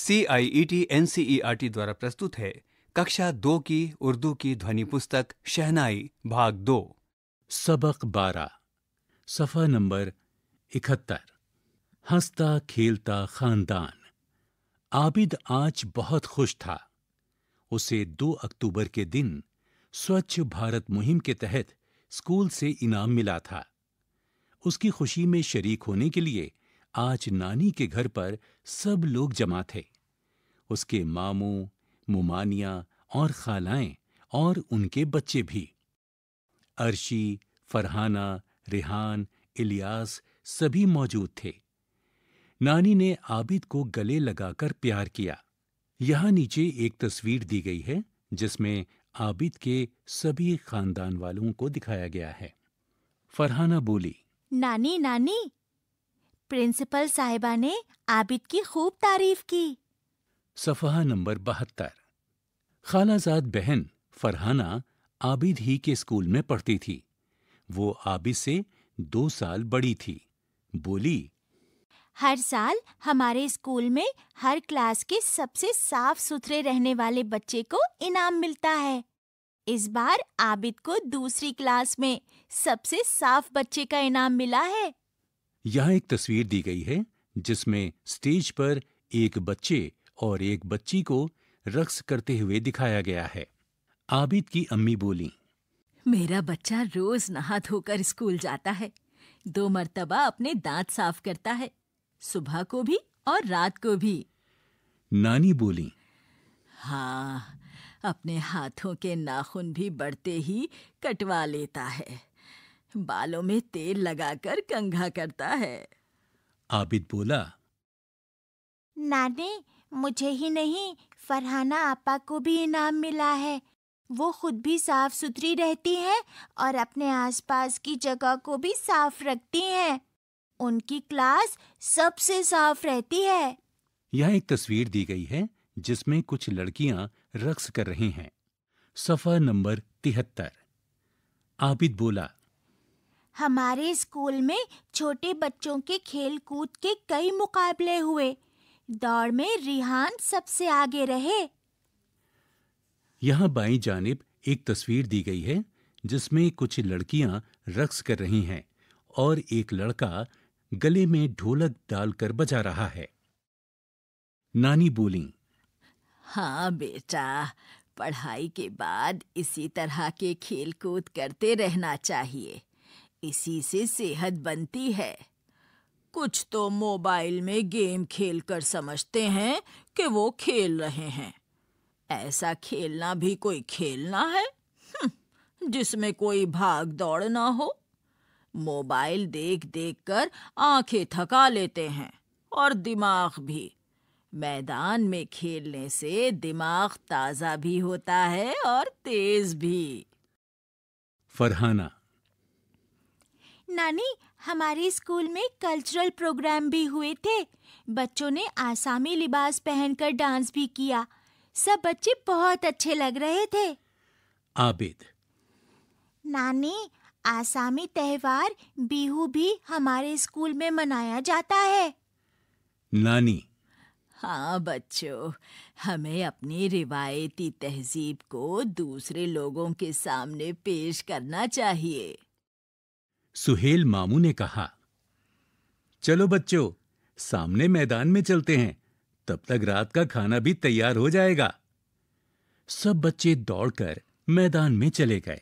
CIET NCERT e e द्वारा प्रस्तुत है कक्षा दो की उर्दू की ध्वनि पुस्तक शहनाई भाग दो सबक बारह सफा नंबर इकहत्तर हंसता खेलता खानदान आबिद आज बहुत खुश था उसे 2 अक्टूबर के दिन स्वच्छ भारत मुहिम के तहत स्कूल से इनाम मिला था उसकी खुशी में शरीक होने के लिए आज नानी के घर पर सब लोग जमा थे उसके मामू मुमानिया और खालाएं और उनके बच्चे भी अर्शी फरहाना रिहान इलियास सभी मौजूद थे नानी ने आबिद को गले लगाकर प्यार किया यहाँ नीचे एक तस्वीर दी गई है जिसमें आबिद के सभी खानदान वालों को दिखाया गया है फरहाना बोली नानी नानी प्रिंसिपल साहिबा ने आबिद की खूब तारीफ की सफहा नंबर बहत्तर खालाजाद बहन फरहाना आबिद ही के स्कूल में पढ़ती थी वो आबिद से दो साल बड़ी थी बोली हर साल हमारे स्कूल में हर क्लास के सबसे साफ सुथरे रहने वाले बच्चे को इनाम मिलता है इस बार आबिद को दूसरी क्लास में सबसे साफ बच्चे का इनाम मिला है यहां एक तस्वीर दी गई है जिसमें स्टेज पर एक बच्चे और एक बच्ची को रक्स करते हुए दिखाया गया है आबिद की अम्मी बोली मेरा बच्चा रोज नहा धोकर स्कूल जाता है दो मर्तबा अपने दांत साफ करता है सुबह को भी और रात को भी नानी बोली हाँ अपने हाथों के नाखून भी बढ़ते ही कटवा लेता है बालों में तेल लगाकर कंघा करता है आबिद बोला नानी मुझे ही नहीं फरहाना आपा को भी इनाम मिला है वो खुद भी साफ सुथरी रहती हैं और अपने आसपास की जगह को भी साफ रखती हैं उनकी क्लास सबसे साफ रहती है यह एक तस्वीर दी गई है जिसमें कुछ लड़कियां रक्स कर रही हैं सफा नंबर तिहत्तर आबिद बोला हमारे स्कूल में छोटे बच्चों के खेल कूद के कई मुकाबले हुए दौड़ में रिहान सबसे आगे रहे यहाँ बाई जानब एक तस्वीर दी गई है जिसमें कुछ लड़कियां रक्स कर रही हैं और एक लड़का गले में ढोलक डालकर बजा रहा है नानी बोली हाँ बेटा पढ़ाई के बाद इसी तरह के खेल कूद करते रहना चाहिए इसी से सेहत बनती है कुछ तो मोबाइल में गेम खेलकर समझते हैं कि वो खेल रहे हैं ऐसा खेलना भी कोई खेलना है हम्म, जिसमें कोई भाग दौड़ ना हो मोबाइल देख देख कर आंखें थका लेते हैं और दिमाग भी मैदान में खेलने से दिमाग ताज़ा भी होता है और तेज भी फरहाना नानी हमारे स्कूल में कल्चरल प्रोग्राम भी हुए थे बच्चों ने आसामी लिबास पहनकर डांस भी किया सब बच्चे बहुत अच्छे लग रहे थे आबिद नानी आसामी त्यौहार बिहू भी हमारे स्कूल में मनाया जाता है नानी हाँ बच्चों हमें अपनी रिवायती तहजीब को दूसरे लोगों के सामने पेश करना चाहिए सुहेल मामू ने कहा चलो बच्चों सामने मैदान में चलते हैं तब तक रात का खाना भी तैयार हो जाएगा सब बच्चे दौड़कर मैदान में चले गए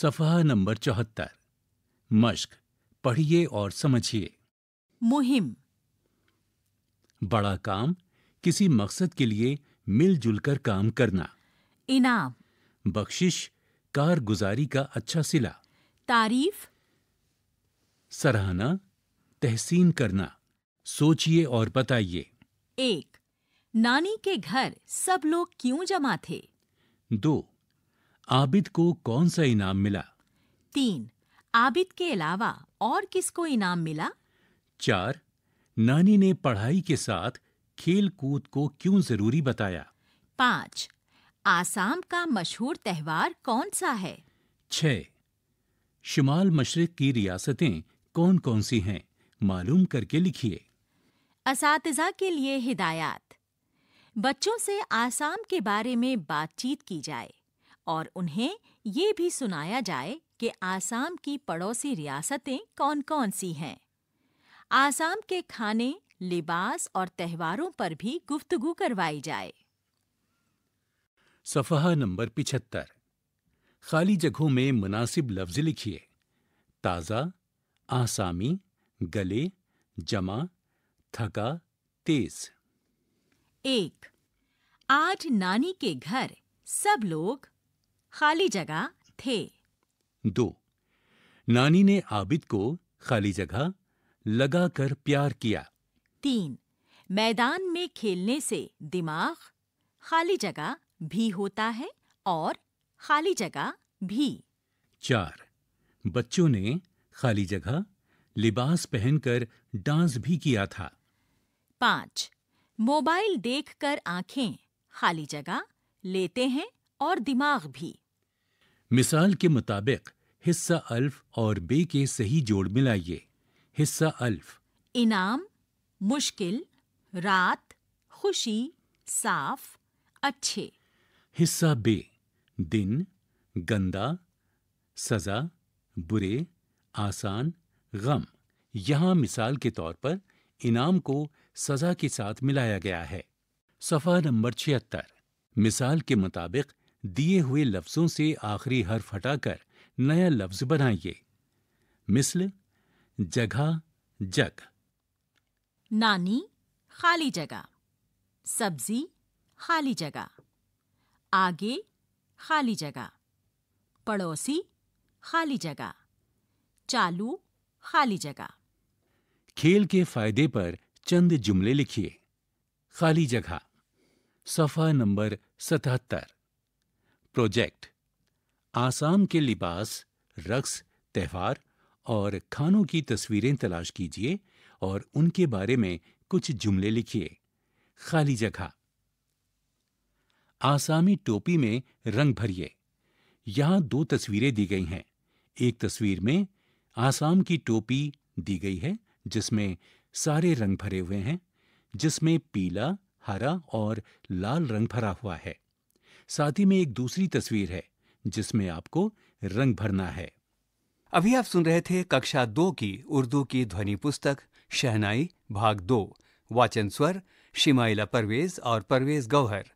सफहा नंबर चौहत्तर मश्क पढ़िए और समझिए मुहिम बड़ा काम किसी मकसद के लिए मिलजुल कर काम करना इनाम बख्शिश कारगुजारी का अच्छा सिला तारीफ सराहना तहसीन करना सोचिए और बताइए एक नानी के घर सब लोग क्यों जमा थे दो आबिद को कौन सा इनाम मिला तीन आबिद के अलावा और किसको इनाम मिला चार नानी ने पढ़ाई के साथ खेल कूद को क्यों जरूरी बताया पाँच आसाम का मशहूर त्यौहार कौन सा है छह शुमाल मशरक की रियासतें कौन कौन सी हैं मालूम करके लिखिए इस के लिए हिदायत बच्चों से आसाम के बारे में बातचीत की जाए और उन्हें ये भी सुनाया जाए कि आसाम की पड़ोसी रियासतें कौन-कौन सी हैं आसाम के खाने लिबास और त्योहारों पर भी गुफ्तगु करवाई जाए सफहा नंबर पिछहत्तर खाली जगहों में मुनासिब लफ्ज लिखिए ताज़ा आसामी गले जमा थका तेज एक आज नानी के घर सब लोग खाली जगह थे दो नानी ने आबिद को खाली जगह लगाकर प्यार किया तीन मैदान में खेलने से दिमाग खाली जगह भी होता है और खाली जगह भी चार बच्चों ने खाली जगह लिबास पहनकर डांस भी किया था पाँच मोबाइल देखकर आंखें खाली जगह लेते हैं और दिमाग भी मिसाल के मुताबिक हिस्सा अल्फ और बे के सही जोड़ मिलाइए हिस्सा अल्फ इनाम मुश्किल रात खुशी साफ अच्छे हिस्सा बे दिन गंदा सज़ा बुरे आसान गम यहाँ मिसाल के तौर पर इनाम को सज़ा के साथ मिलाया गया है सफ़ा नंबर छिहत्तर मिसाल के मुताबिक दिए हुए लफ्ज़ों से आखिरी हर्फ हटाकर नया लफ्ज़ बनाइए मिसल जगह जग नानी खाली जगह सब्जी खाली जगह आगे खाली जगह पड़ोसी खाली जगह चालू खाली जगह खेल के फायदे पर चंद जुमले लिखिए खाली जगह सफा नंबर सतहत्तर प्रोजेक्ट आसाम के लिबास रक्स त्यौहार और खानों की तस्वीरें तलाश कीजिए और उनके बारे में कुछ जुमले लिखिए खाली जगह आसामी टोपी में रंग भरिए यहां दो तस्वीरें दी गई हैं एक तस्वीर में आसाम की टोपी दी गई है जिसमें सारे रंग भरे हुए हैं जिसमें पीला हरा और लाल रंग भरा हुआ है साथ ही में एक दूसरी तस्वीर है जिसमें आपको रंग भरना है अभी आप सुन रहे थे कक्षा दो की उर्दू की ध्वनि पुस्तक शहनाई भाग दो वाचन स्वर शिमाइला परवेज और परवेज गौहर